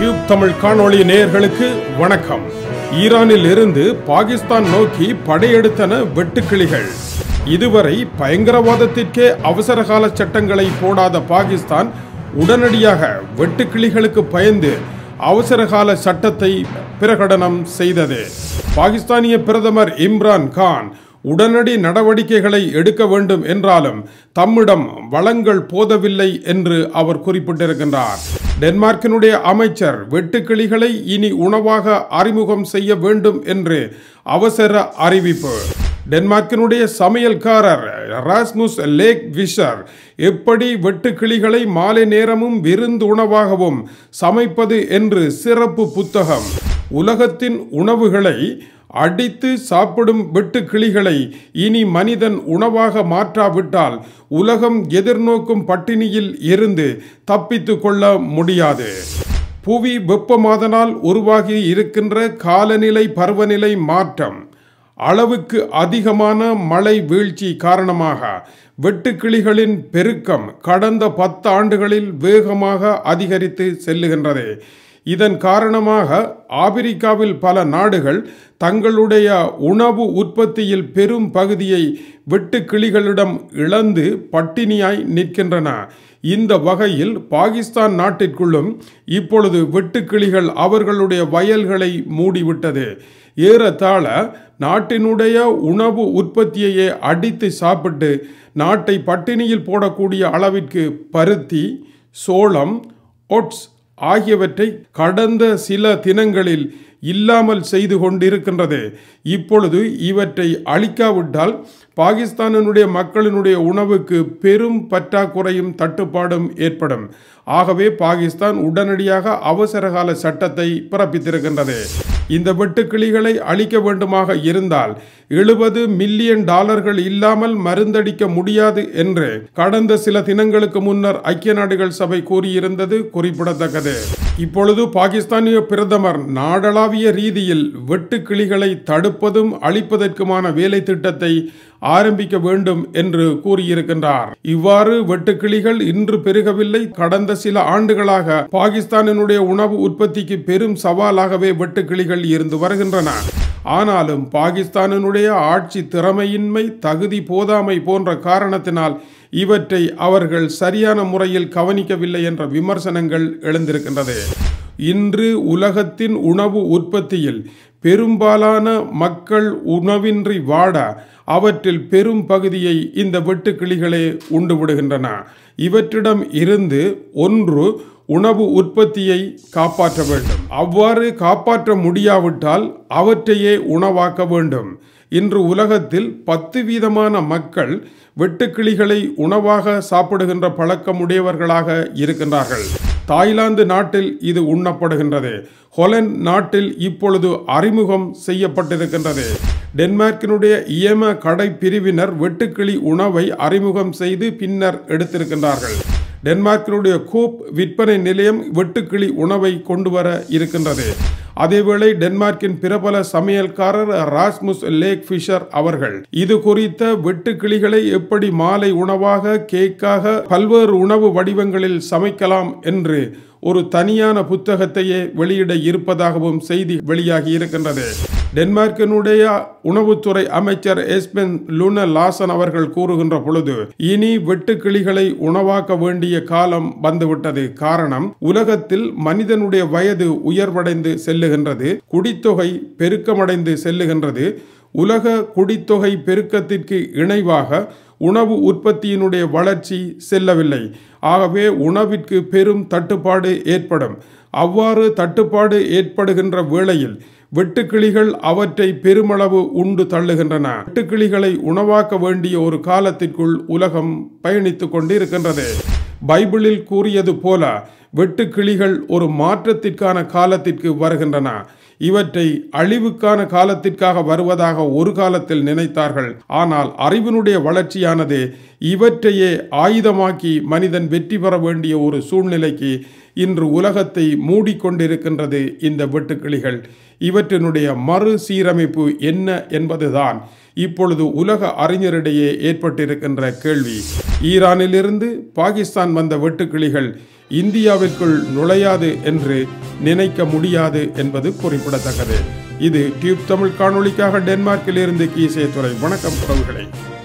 cube Tamil காணொளி நேயர்களுக்கு வணக்கம் ஈரானில் இருந்து பாகிஸ்தான் நோக்கி படையெடுத்தன வெட்டுக்கிளிகள் இதுவரை பயங்கரவாதத்திற்கே அவசரகால சட்டங்களை போடாத பாகிஸ்தான் உடனடியாக வெட்டுக்கிளிகளுக்கு பயந்து அவசரகால சட்டத்தை பிரகடனம் செய்தது பாகிஸ்தானிய பிரதமர் இம்ரான் கான் உடனடி நடவடிக்கைகளை எடுக்க வேண்டும் என்றாலும் தம்மிடம் வளங்கள் போதவில்லை என்று அவர் குறிப்பிட்டிருக்கின்றார் டென்மார்க்கினுடைய அமைச்சர் வெட்டுக்கிளிகளை இனி உணவாக அறிமுகம் செய்ய வேண்டும் என்று அவசர அறிவிப்பு டென்மார்க்கினுடைய சமையல்காரர் ராஸ்முஸ் லேக் விஷர் எப்படி வெட்டுக்கிளிகளை மாலை நேரமும் விருந்து உணவாகவும் சமைப்பது என்று சிறப்பு புத்தகம் உலகத்தின் உணவுகளை அடித்து சாப்பிடும் வெட்டுக்கிளிகளை இனி மனிதன் உணவாக மாற்றாவிட்டால் உலகம் எதிர்நோக்கும் பட்டினியில் இருந்து தப்பித்து கொள்ள முடியாது புவி வெப்பமாதனால் உருவாகி இருக்கின்ற காலநிலை பருவநிலை மாற்றம் அளவுக்கு அதிகமான மழை வீழ்ச்சி காரணமாக வெட்டுக்கிளிகளின் பெருக்கம் கடந்த பத்து ஆண்டுகளில் வேகமாக அதிகரித்து செல்லுகின்றது இதன் காரணமாக ஆப்பிரிக்காவில் பல நாடுகள் தங்களுடைய உணவு உற்பத்தியில் பெரும் பகுதியை வெட்டுக்கிளிகளிடம் இழந்து பட்டினியாய் நிற்கின்றன இந்த வகையில் பாகிஸ்தான் நாட்டிற்குள்ளும் இப்பொழுது வெட்டுக்கிளிகள் அவர்களுடைய வயல்களை மூடிவிட்டது ஏறத்தாழ நாட்டினுடைய உணவு உற்பத்தியையே அடித்து சாப்பிட்டு நாட்டை பட்டினியில் போடக்கூடிய அளவிற்கு பருத்தி சோளம் ஒட்ஸ் ஆகியவற்றை கடந்த சில தினங்களில் இல்லாமல் செய்து கொண்டிருக்கின்றது இப்பொழுது இவற்றை அழிக்காவிட்டால் பாகிஸ்தானினுடைய மக்களினுடைய உணவுக்கு பெரும் பற்றாக்குறையும் தட்டுப்பாடும் ஏற்படும் ஆகவே பாகிஸ்தான் உடனடியாக அவசரகால சட்டத்தை பிறப்பித்திருக்கின்றது இந்த வெட்டுக்கிளிகளை அழிக்க வேண்டுமாக இருந்தால் எழுபது மில்லியன் டாலர்கள் இல்லாமல் மருந்தடிக்க முடியாது என்று கடந்த சில தினங்களுக்கு முன்னர் ஐக்கிய நாடுகள் சபை கூறியிருந்தது குறிப்பிடத்தக்கது இப்பொழுது பாகிஸ்தானிய பிரதமர் நாடளாவிய ரீதியில் வெட்டுக்கிளிகளை தடுப்பதும் அழிப்பதற்குமான வேலை திட்டத்தை ஆரம்பிக்க வேண்டும் என்று கூறியிருக்கின்றார் இவ்வாறு வெட்டுக்கிளிகள் இன்று பெருகவில்லை கடந்த சில ஆண்டுகளாக பாகிஸ்தானினுடைய உணவு உற்பத்திக்கு பெரும் சவாலாகவே வெட்டுக்கிளிகள் இருந்து வருகின்றன ஆனாலும் பாகிஸ்தானினுடைய ஆட்சி திறமையின்மை தகுதி போதாமை போன்ற காரணத்தினால் இவற்றை அவர்கள் சரியான முறையில் கவனிக்கவில்லை என்ற விமர்சனங்கள் எழுந்திருக்கின்றது இன்று உலகத்தின் உணவு உற்பத்தியில் பெரும்பாலான மக்கள் உணவின்றி வாட அவற்றில் பெரும் பகுதியை இந்த வெட்டுக்கிளிகளே உண்டு விடுகின்றன இவற்றிடம் இருந்து ஒன்று உணவு உற்பத்தியை காப்பாற்ற வேண்டும் அவ்வாறு காப்பாற்ற முடியாவிட்டால் அவற்றையே உணவாக்க வேண்டும் இன்று உலகத்தில் பத்து வீதமான மக்கள் வெட்டுக்கிளிகளை உணவாக சாப்பிடுகின்ற பழக்கம் உடையவர்களாக இருக்கின்றார்கள் தாய்லாந்து நாட்டில் இது உண்ணப்படுகின்றது ஹொலண்ட் நாட்டில் இப்பொழுது அறிமுகம் செய்யப்பட்டிருக்கின்றது டென்மார்க்கினுடைய இயம கடை பிரிவினர் வெட்டுக்கிளி உணவை அறிமுகம் செய்து பின்னர் எடுத்திருக்கின்றார்கள் டென்மார்க்கினுடைய கூப் விற்பனை நிலையம் வெட்டுக்கிளி உணவை கொண்டு வர இருக்கின்றது அதேவேளை டென்மார்க்கின் பிரபல சமையல்காரர் ராஸ்முஸ் லேக் ஃபிஷர் அவர்கள் இது குறித்த வெட்டுக்கிளிகளை எப்படி மாலை உணவாக கேக்காக பல்வேறு உணவு வடிவங்களில் சமைக்கலாம் என்று ஒரு தனியான புத்தகத்தையே வெளியிட இருப்பதாகவும் செய்தி வெளியாகி இருக்கின்றது டென்மார்க்கினுடைய உணவுத்துறை அமைச்சர் எஸ்பென் லுன லாசன் அவர்கள் கூறுகின்ற பொழுது இனி வெட்டுக்கிளிகளை உணவாக்க வேண்டிய காலம் வந்துவிட்டது காரணம் உலகத்தில் மனிதனுடைய வயது உயர்வடைந்து செல்லுகின்றது குடித்தொகை பெருக்கமடைந்து செல்லுகின்றது உலக குடித்தொகை பெருக்கத்திற்கு இணைவாக உணவு உற்பத்தியினுடைய வளர்ச்சி செல்லவில்லை ஆகவே உணவிற்கு பெரும் தட்டுப்பாடு ஏற்படும் அவ்வாறு தட்டுப்பாடு ஏற்படுகின்ற வேளையில் வெட்டுக்கிளிகள் அவற்றை பெருமளவு உண்டு தள்ளுகின்றன வெட்டுக்கிளிகளை உணவாக்க வேண்டிய ஒரு காலத்திற்குள் உலகம் பயணித்து கொண்டிருக்கின்றது பைபிளில் கூறியது போல வெட்டுக்கிளிகள் ஒரு மாற்றத்திற்கான காலத்திற்கு வருகின்றன இவற்றை அழிவுக்கான காலத்திற்காக வருவதாக ஒரு காலத்தில் நினைத்தார்கள் ஆனால் அறிவினுடைய வளர்ச்சியானது இவற்றையே ஆயுதமாக்கி மனிதன் வெற்றி பெற வேண்டிய ஒரு சூழ்நிலைக்கு இன்று உலகத்தை மூடிக்கொண்டிருக்கின்றது இந்த வெட்டுக்கிளிகள் இவற்றினுடைய மறு சீரமைப்பு என்ன என்பதுதான் இப்பொழுது உலக அறிஞரிடையே ஏற்பட்டிருக்கின்ற கேள்வி ஈரானிலிருந்து பாகிஸ்தான் வந்த வெட்டுக்கிளிகள் இந்தியாவிற்குள் நுழையாது என்று நினைக்க முடியாது என்பது குறிப்பிடத்தக்கது இது டியூப் தமிழ் காணொலிக்காக டென்மார்க்கில் இருந்து கீசே துறை வணக்கம் உறவுகளை